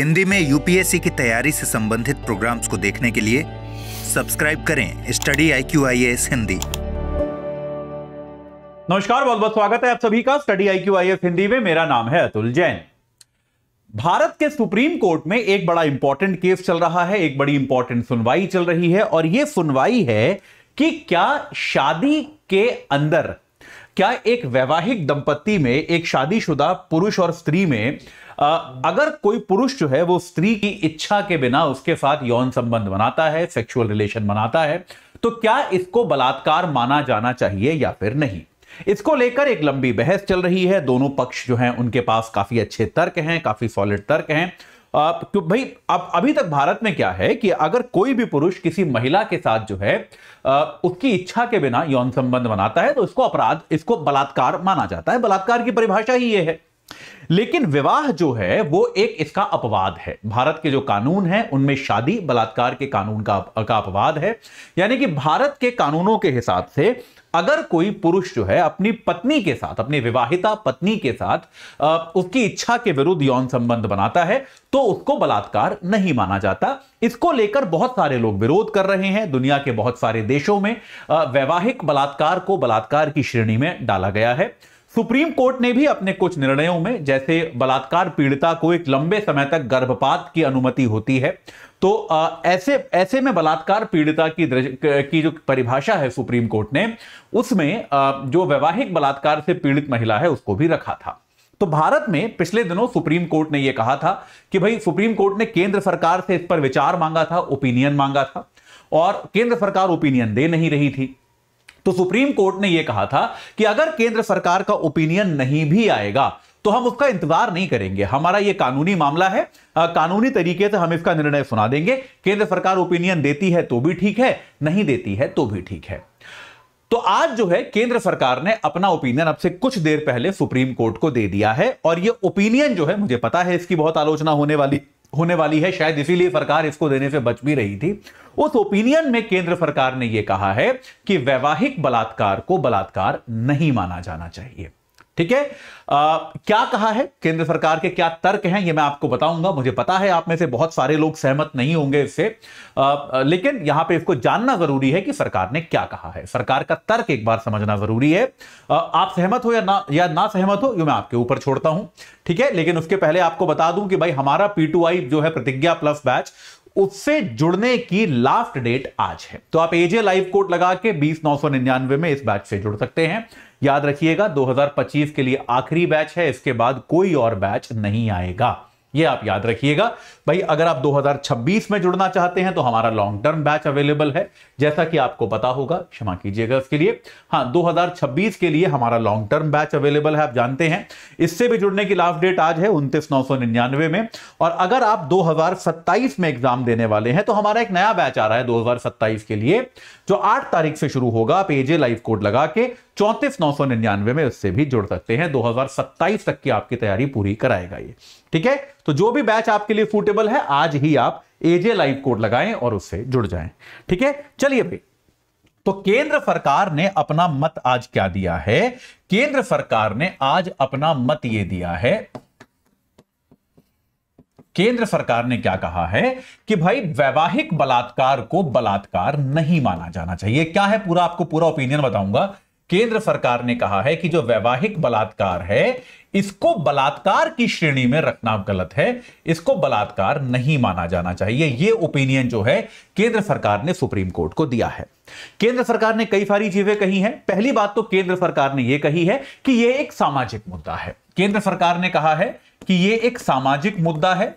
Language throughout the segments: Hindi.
हिंदी में यूपीएससी की तैयारी से संबंधित प्रोग्राम्स को देखने के लिए सब्सक्राइब करें study I Q I S Hindi नमस्कार बहुत बहुत स्वागत है आप सभी का study I Q I S Hindi में मेरा नाम है अतुल जैन भारत के सुप्रीम कोर्ट में एक बड़ा इंपॉर्टेंट केस चल रहा है एक बड़ी इंपॉर्टेंट सुनवाई चल रही है और यह सुनवाई है कि क्या शादी के अंदर क्या एक वैवाहिक दंपत्ति में एक शादीशुदा पुरुष और स्त्री में अगर कोई पुरुष जो है वो स्त्री की इच्छा के बिना उसके साथ यौन संबंध बनाता है सेक्सुअल रिलेशन बनाता है तो क्या इसको बलात्कार माना जाना चाहिए या फिर नहीं इसको लेकर एक लंबी बहस चल रही है दोनों पक्ष जो हैं उनके पास काफी अच्छे तर्क हैं काफी सॉलिड तर्क हैं तो भाई अब अभी तक भारत में क्या है कि अगर कोई भी पुरुष किसी महिला के साथ जो है उसकी इच्छा के बिना यौन संबंध बनाता है तो इसको अपराध इसको बलात्कार माना जाता है बलात्कार की परिभाषा ही ये है लेकिन विवाह जो है वो एक इसका अपवाद है भारत के जो कानून है उनमें शादी बलात्कार के कानून का, का अपवाद है यानी कि भारत के कानूनों के हिसाब से अगर कोई पुरुष जो है अपनी पत्नी के साथ अपनी विवाहिता पत्नी के साथ उसकी इच्छा के विरुद्ध यौन संबंध बनाता है तो उसको बलात्कार नहीं माना जाता इसको लेकर बहुत सारे लोग विरोध कर रहे हैं दुनिया के बहुत सारे देशों में वैवाहिक बलात्कार को बलात्कार की श्रेणी में डाला गया है सुप्रीम कोर्ट ने भी अपने कुछ निर्णयों में जैसे बलात्कार पीड़िता को एक लंबे समय तक गर्भपात की अनुमति होती है तो आ, ऐसे ऐसे में बलात्कार पीड़िता की की जो परिभाषा है सुप्रीम कोर्ट ने उसमें आ, जो वैवाहिक बलात्कार से पीड़ित महिला है उसको भी रखा था तो भारत में पिछले दिनों सुप्रीम कोर्ट ने यह कहा था कि भाई सुप्रीम कोर्ट ने केंद्र सरकार से इस पर विचार मांगा था ओपिनियन मांगा था और केंद्र सरकार ओपिनियन दे नहीं रही थी तो सुप्रीम कोर्ट ने यह कहा था कि अगर केंद्र सरकार का ओपिनियन नहीं भी आएगा तो हम उसका इंतजार नहीं करेंगे हमारा यह कानूनी मामला है आ, कानूनी तरीके से हम इसका निर्णय सुना देंगे केंद्र सरकार ओपिनियन देती है तो भी ठीक है नहीं देती है तो भी ठीक है तो आज जो है केंद्र सरकार ने अपना ओपिनियन अब से कुछ देर पहले सुप्रीम कोर्ट को दे दिया है और यह ओपिनियन जो है मुझे पता है इसकी बहुत आलोचना होने वाली होने वाली है शायद इसीलिए सरकार इसको देने से बच भी रही थी उस ओपिनियन में केंद्र सरकार ने यह कहा है कि वैवाहिक बलात्कार को बलात्कार नहीं माना जाना चाहिए ठीक है क्या कहा है केंद्र सरकार के क्या तर्क हैं ये मैं आपको बताऊंगा मुझे पता है आप में से बहुत सारे लोग सहमत नहीं होंगे इससे लेकिन यहां पे इसको जानना जरूरी है कि सरकार ने क्या कहा है सरकार का तर्क एक बार समझना जरूरी है आ, आप सहमत हो या ना या ना सहमत हो ये मैं आपके ऊपर छोड़ता हूं ठीक है लेकिन उसके पहले आपको बता दूं कि भाई हमारा पी जो है प्रतिज्ञा प्लस बैच उससे जुड़ने की लास्ट डेट आज है तो आप एजे लाइव कोड लगा के बीस नौ सौ निन्यानवे में इस बैच से जुड़ सकते हैं याद रखिएगा 2025 के लिए आखिरी बैच है इसके बाद कोई और बैच नहीं आएगा ये आप याद रखिएगा भाई अगर आप 2026 में जुड़ना चाहते हैं तो हमारा लॉन्ग टर्म बैच अवेलेबल है जैसा कि आपको पता होगा क्षमा कीजिएगा इसके लिए हाँ 2026 के लिए हमारा लॉन्ग टर्म बैच अवेलेबल है आप जानते हैं इससे भी जुड़ने की लास्ट डेट आज है उनतीस नौ में और अगर आप दो में एग्जाम देने वाले हैं तो हमारा एक नया बैच आ रहा है दो के लिए जो आठ तारीख से शुरू होगा आप एजे लाइव कोड लगा के चौंतीस नौ सौ निन्यानवे में उससे भी जुड़ सकते हैं 2027 तक की आपकी तैयारी पूरी कराएगा ये ठीक है तो जो भी बैच आपके लिए सूटेबल है आज ही आप एजे लाइव कोड लगाएं और उससे जुड़ जाएं ठीक है चलिए भाई तो केंद्र सरकार ने अपना मत आज क्या दिया है केंद्र सरकार ने आज अपना मत ये दिया है केंद्र सरकार ने क्या कहा है कि भाई वैवाहिक बलात्कार को बलात्कार नहीं माना जाना चाहिए क्या है पूरा आपको पूरा ओपिनियन बताऊंगा केंद्र सरकार ने कहा है कि जो वैवाहिक बलात्कार है इसको बलात्कार की श्रेणी में रखना गलत है इसको बलात्कार नहीं माना जाना चाहिए यह ओपिनियन जो है केंद्र सरकार ने सुप्रीम कोर्ट को दिया है केंद्र सरकार ने कई सारी चीजें कही हैं पहली बात तो केंद्र सरकार ने यह कही है कि यह एक सामाजिक मुद्दा है केंद्र सरकार ने कहा है कि यह एक सामाजिक मुद्दा है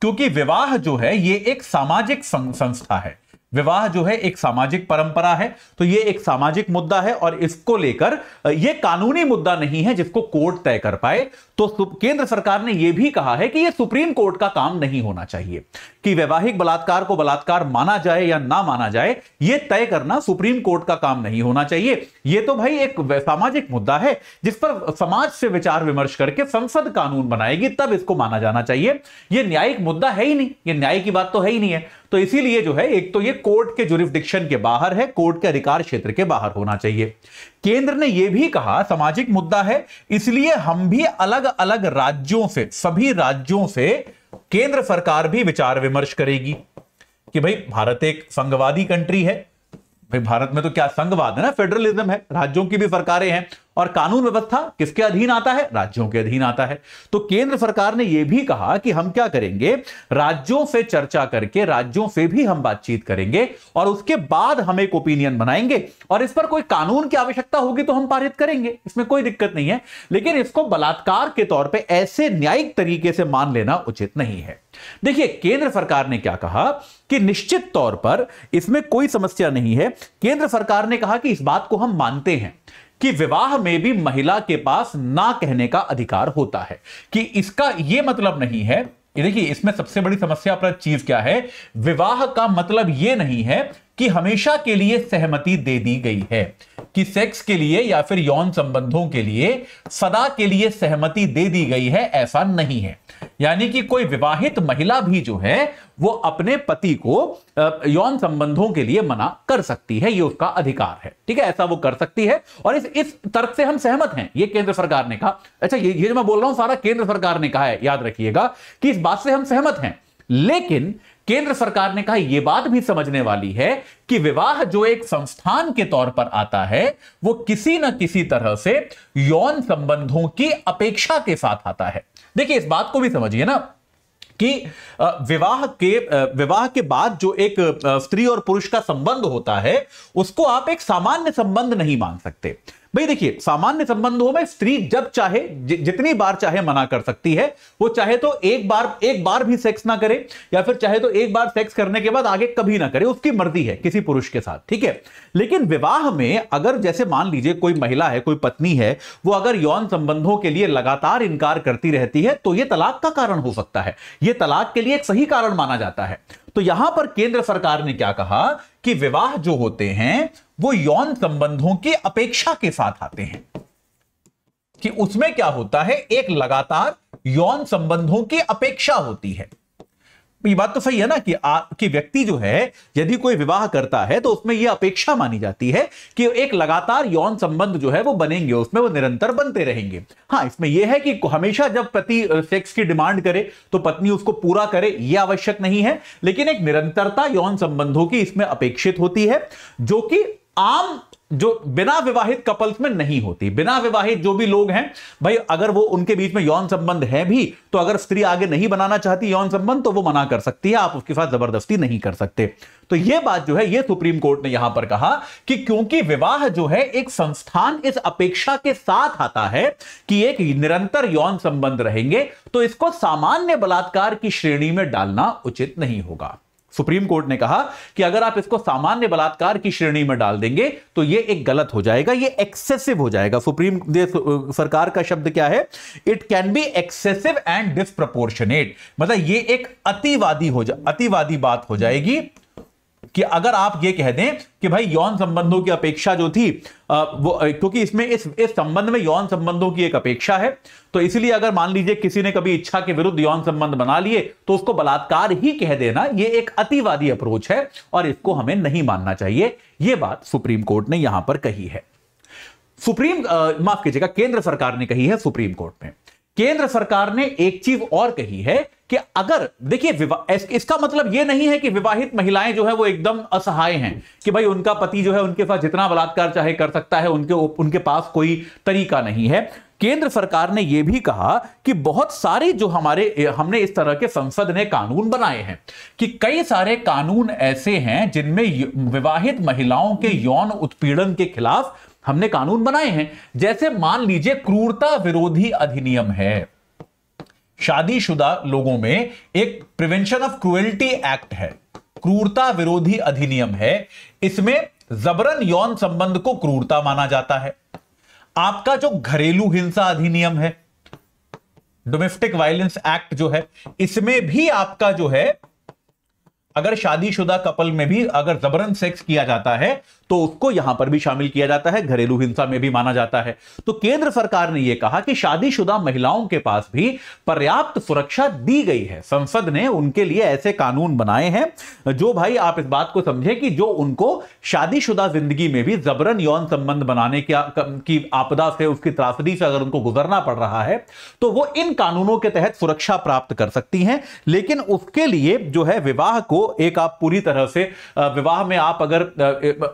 क्योंकि विवाह जो है यह एक सामाजिक संस्था है विवाह जो है एक सामाजिक परंपरा है तो ये एक सामाजिक मुद्दा है और इसको लेकर ये कानूनी मुद्दा नहीं है जिसको कोर्ट तय कर पाए तो केंद्र सरकार ने यह भी कहा है कि ये सुप्रीम कोर्ट का काम नहीं होना चाहिए कि वैवाहिक बलात्कार को बलात्कार माना जाए या ना माना जाए ये तय करना सुप्रीम कोर्ट का काम नहीं होना चाहिए यह तो भाई एक सामाजिक मुद्दा है जिस पर समाज से विचार विमर्श करके संसद कानून बनाएगी तब इसको माना जाना चाहिए यह न्यायिक मुद्दा है ही नहीं यह न्याय की बात तो है ही नहीं है तो इसीलिए जो है एक तो ये कोर्ट के जुरिफिक्शन के बाहर है कोर्ट के अधिकार क्षेत्र के बाहर होना चाहिए केंद्र ने यह भी कहा सामाजिक मुद्दा है इसलिए हम भी अलग अलग राज्यों से सभी राज्यों से केंद्र सरकार भी विचार विमर्श करेगी कि भाई भारत एक संघवादी कंट्री है भाई भारत में तो क्या संघवाद है ना फेडरलिज्म है राज्यों की भी सरकारें हैं और कानून व्यवस्था किसके अधीन आता है राज्यों के अधीन आता है तो केंद्र सरकार ने यह भी कहा कि हम क्या करेंगे राज्यों से चर्चा करके राज्यों से भी हम बातचीत करेंगे और उसके बाद हम एक ओपिनियन बनाएंगे और इस पर कोई कानून की आवश्यकता होगी तो हम पारित करेंगे इसमें कोई दिक्कत नहीं है लेकिन इसको बलात्कार के तौर पर ऐसे न्यायिक तरीके से मान लेना उचित नहीं है देखिए केंद्र सरकार ने क्या कहा कि निश्चित तौर पर इसमें कोई समस्या नहीं है केंद्र सरकार ने कहा कि इस बात को हम मानते हैं कि विवाह में भी महिला के पास ना कहने का अधिकार होता है कि इसका यह मतलब नहीं है देखिए इसमें सबसे बड़ी समस्या पर चीज क्या है विवाह का मतलब यह नहीं है कि हमेशा के लिए सहमति दे दी गई है कि सेक्स के लिए या फिर यौन संबंधों के लिए सदा के लिए सहमति दे दी गई है ऐसा नहीं है यानी कि कोई विवाहित महिला भी जो है वो अपने पति को यौन संबंधों के लिए मना कर सकती है ये उसका अधिकार है ठीक है ऐसा वो कर सकती है और इस इस तर्क से हम सहमत हैं ये केंद्र सरकार ने कहा अच्छा ये ये जो मैं बोल रहा हूं सारा केंद्र सरकार ने कहा है याद रखिएगा कि इस बात से हम सहमत हैं लेकिन केंद्र सरकार ने कहा यह बात भी समझने वाली है कि विवाह जो एक संस्थान के तौर पर आता है वो किसी न किसी तरह से यौन संबंधों की अपेक्षा के साथ आता है देखिए इस बात को भी समझिए ना कि विवाह के विवाह के बाद जो एक स्त्री और पुरुष का संबंध होता है उसको आप एक सामान्य संबंध नहीं मान सकते भाई देखिए सामान्य संबंधों में स्त्री जब चाहे जितनी बार चाहे मना कर सकती है वो चाहे तो एक बार एक बार भी सेक्स ना करे या फिर चाहे तो एक बार सेक्स करने के बाद आगे कभी ना करे उसकी मर्जी है किसी पुरुष के साथ ठीक है लेकिन विवाह में अगर जैसे मान लीजिए कोई महिला है कोई पत्नी है वो अगर यौन संबंधों के लिए लगातार इनकार करती रहती है तो यह तलाक का कारण हो सकता है यह तलाक के लिए एक सही कारण माना जाता है तो यहां पर केंद्र सरकार ने क्या कहा कि विवाह जो होते हैं वो यौन संबंधों की अपेक्षा के साथ आते हैं कि उसमें क्या होता है एक लगातार यौन संबंधों की अपेक्षा होती है ये बात तो सही है ना कि आ, कि व्यक्ति जो है यदि कोई विवाह करता है तो उसमें यह अपेक्षा मानी जाती है कि एक लगातार यौन संबंध जो है वो बनेंगे उसमें वो निरंतर बनते रहेंगे हाँ इसमें यह है कि हमेशा जब पति सेक्स की डिमांड करे तो पत्नी उसको पूरा करे यह आवश्यक नहीं है लेकिन एक निरंतरता यौन संबंधों की इसमें अपेक्षित होती है जो कि आम जो बिना विवाहित कपल्स में नहीं होती बिना विवाहित जो भी लोग हैं भाई अगर वो उनके बीच में यौन संबंध है भी तो अगर स्त्री आगे नहीं बनाना चाहती यौन संबंध तो वो मना कर सकती है आप उसके साथ जबरदस्ती नहीं कर सकते तो ये बात जो है ये सुप्रीम कोर्ट ने यहां पर कहा कि क्योंकि विवाह जो है एक संस्थान इस अपेक्षा के साथ आता है कि एक निरंतर यौन संबंध रहेंगे तो इसको सामान्य बलात्कार की श्रेणी में डालना उचित नहीं होगा सुप्रीम कोर्ट ने कहा कि अगर आप इसको सामान्य बलात्कार की श्रेणी में डाल देंगे तो यह एक गलत हो जाएगा यह एक्सेसिव हो जाएगा सुप्रीम सरकार का शब्द क्या है it can be excessive and disproportionate मतलब यह एक अतिवादी हो जा अतिवादी बात हो जाएगी कि अगर आप ये कह दें कि भाई यौन संबंधों की अपेक्षा जो थी वो क्योंकि इसमें इस इस संबंध में यौन संबंधों की एक अपेक्षा है तो इसलिए अगर मान लीजिए किसी ने कभी इच्छा के विरुद्ध यौन संबंध बना लिए तो उसको बलात्कार ही कह देना ये एक अतिवादी अप्रोच है और इसको हमें नहीं मानना चाहिए ये बात सुप्रीम कोर्ट ने यहां पर कही है सुप्रीम माफ कीजिएगा केंद्र सरकार ने कही है सुप्रीम कोर्ट में केंद्र सरकार ने एक चीज और कही है कि अगर देखिए इसका मतलब यह नहीं है कि विवाहित महिलाएं जो है वो एकदम असहाय हैं कि भाई उनका पति जो है उनके साथ जितना बलात्कार चाहे कर सकता है उनके उनके पास कोई तरीका नहीं है केंद्र सरकार ने यह भी कहा कि बहुत सारे जो हमारे हमने इस तरह के संसद ने कानून बनाए हैं कि कई सारे कानून ऐसे हैं जिनमें विवाहित महिलाओं के यौन उत्पीड़न के खिलाफ हमने कानून बनाए हैं जैसे मान लीजिए क्रूरता विरोधी अधिनियम है शादीशुदा लोगों में एक प्रिवेंशन ऑफ क्रुएल्टी एक्ट है क्रूरता विरोधी अधिनियम है इसमें जबरन यौन संबंध को क्रूरता माना जाता है आपका जो घरेलू हिंसा अधिनियम है डोमेस्टिक वायलेंस एक्ट जो है इसमें भी आपका जो है अगर शादीशुदा कपल में भी अगर जबरन सेक्स किया जाता है तो उसको यहां पर भी शामिल किया जाता है घरेलू हिंसा में भी माना जाता है तो केंद्र सरकार ने यह कहा कि शादीशुदा महिलाओं के पास भी पर्याप्त सुरक्षा दी गई है संसद ने उनके लिए ऐसे कानून बनाए हैं जो भाई आप इस बात को समझे कि जो उनको शादीशुदा जिंदगी में भी जबरन यौन संबंध बनाने की, आपदा से उसकी त्रासदी से अगर उनको गुजरना पड़ रहा है तो वो इन कानूनों के तहत सुरक्षा प्राप्त कर सकती हैं लेकिन उसके लिए जो है विवाह को एक आप पूरी तरह से विवाह में आप अगर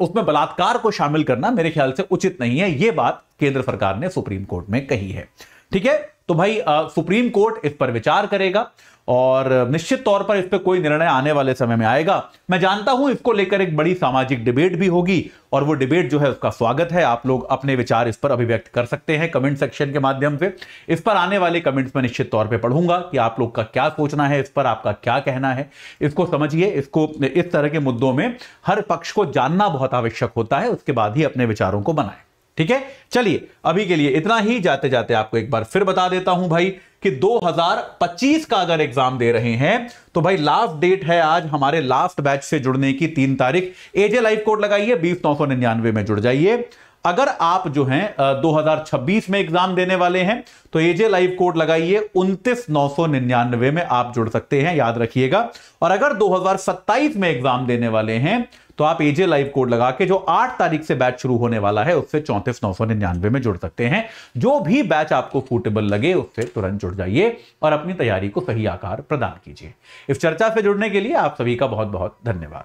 उसमें उसमें बलात्कार को शामिल करना मेरे ख्याल से उचित नहीं है यह बात केंद्र सरकार ने सुप्रीम कोर्ट में कही है ठीक है तो भाई आ, सुप्रीम कोर्ट इस पर विचार करेगा और निश्चित तौर पर इस पर कोई निर्णय आने वाले समय में आएगा मैं जानता हूं इसको लेकर एक बड़ी सामाजिक डिबेट भी होगी और वो डिबेट जो है उसका स्वागत है आप लोग अपने विचार इस पर अभिव्यक्त कर सकते हैं कमेंट सेक्शन के माध्यम से इस पर आने वाले कमेंट्स में निश्चित तौर पर पढ़ूंगा कि आप लोग का क्या सोचना है इस पर आपका क्या कहना है इसको समझिए इसको इस तरह के मुद्दों में हर पक्ष को जानना बहुत आवश्यक होता है उसके बाद ही अपने विचारों को बनाए ठीक है चलिए अभी के लिए इतना ही जाते जाते आपको एक बार फिर बता देता हूं भाई कि 2025 का अगर एग्जाम दे रहे हैं तो भाई लास्ट डेट है आज हमारे लास्ट बैच से जुड़ने की तीन तारीख एजे लाइव कोड लगाइए बीस नौ सौ निन्यानवे में जुड़ जाइए अगर आप जो हैं 2026 में एग्जाम देने वाले हैं तो एजे लाइव कोड लगाइए उनतीस में आप जुड़ सकते हैं याद रखिएगा और अगर 2027 में एग्जाम देने वाले हैं तो आप एजे लाइव कोड लगा के जो 8 तारीख से बैच शुरू होने वाला है उससे चौंतीस नौ में जुड़ सकते हैं जो भी बैच आपको सूटेबल लगे उससे तुरंत जुड़ जाइए और अपनी तैयारी को सही आकार प्रदान कीजिए इस चर्चा से जुड़ने के लिए आप सभी का बहुत बहुत धन्यवाद